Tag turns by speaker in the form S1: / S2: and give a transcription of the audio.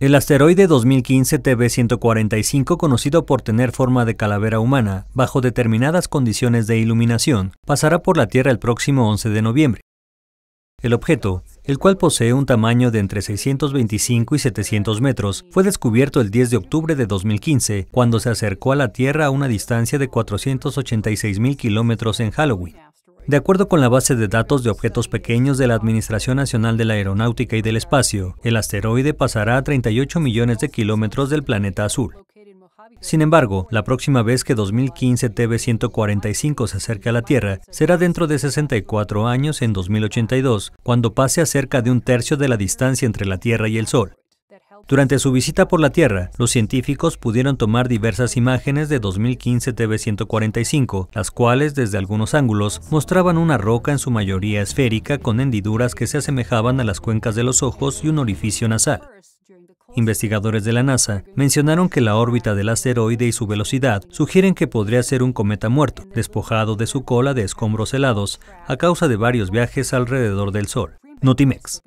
S1: El asteroide 2015 TB145, conocido por tener forma de calavera humana, bajo determinadas condiciones de iluminación, pasará por la Tierra el próximo 11 de noviembre. El objeto, el cual posee un tamaño de entre 625 y 700 metros, fue descubierto el 10 de octubre de 2015, cuando se acercó a la Tierra a una distancia de 486.000 kilómetros en Halloween. De acuerdo con la base de datos de objetos pequeños de la Administración Nacional de la Aeronáutica y del Espacio, el asteroide pasará a 38 millones de kilómetros del planeta azul. Sin embargo, la próxima vez que 2015 TB145 se acerque a la Tierra será dentro de 64 años en 2082, cuando pase a cerca de un tercio de la distancia entre la Tierra y el Sol. Durante su visita por la Tierra, los científicos pudieron tomar diversas imágenes de 2015 tv 145 las cuales desde algunos ángulos mostraban una roca en su mayoría esférica con hendiduras que se asemejaban a las cuencas de los ojos y un orificio nasal. Investigadores de la NASA mencionaron que la órbita del asteroide y su velocidad sugieren que podría ser un cometa muerto, despojado de su cola de escombros helados a causa de varios viajes alrededor del Sol. Notimex.